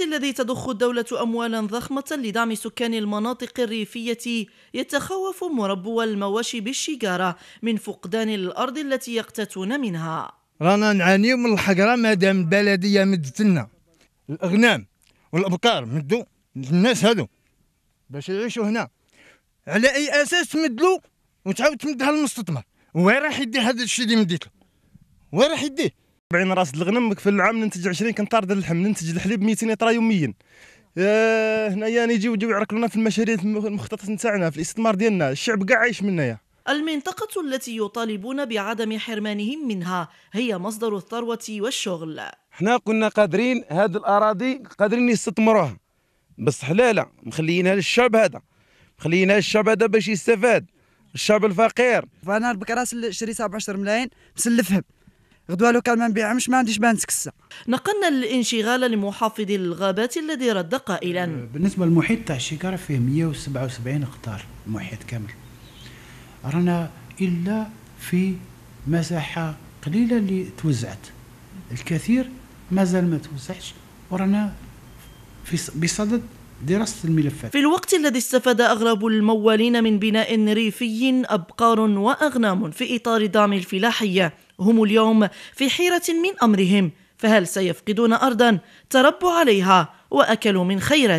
الوقت الذي تضخ الدولة أموالا ضخمة لدعم سكان المناطق الريفية يتخوف مربو المواشي بالشجارة من فقدان الأرض التي يقتاتون منها رانا نعانيو من الحجرة دام البلدية مدت لنا الأغنام والأبقار مدوا الناس هادو باش يعيشوا هنا على أي أساس تمدلو وتعاود تمدها للمستثمر وين راح يدي هذا الشيء اللي مديتلو وين راح يديه 40 راس الغنم في العام ننتج 20 كنطار ديال اللحم ننتج الحليب 200 لتر يوميا هنايا يعني يجيو يجيو لنا في المشاريع المخططه نتاعنا في الاستثمار ديالنا الشعب كاع عايش هنايا المنطقة التي يطالبون بعدم حرمانهم منها هي مصدر الثروة والشغل حنا كنا قادرين هذه الأراضي قادرين يستثمروها بس حلالة مخليينها للشعب هذا مخليينها للشعب هذا باش يستفاد الشعب الفقير فانا بكراس شري 17 ملايين مسلفهم غدوه لو كان ما نبيعهمش ما عنديش ما نتكسى نقلنا الانشغال لمحافظ الغابات الذي رد قائلا آه، بالنسبه للمحيط تاع الشيكاره فيه 177 هكتار المحيط كامل رانا الا في مساحه قليله اللي توزعت الكثير مازال ما توزعش ورانا في بصدد دراسة الملفات في الوقت الذي استفاد أغرب الموالين من بناء ريفي أبقار وأغنام في إطار دعم الفلاحية هم اليوم في حيرة من أمرهم فهل سيفقدون أرضا تربوا عليها وأكلوا من خيرات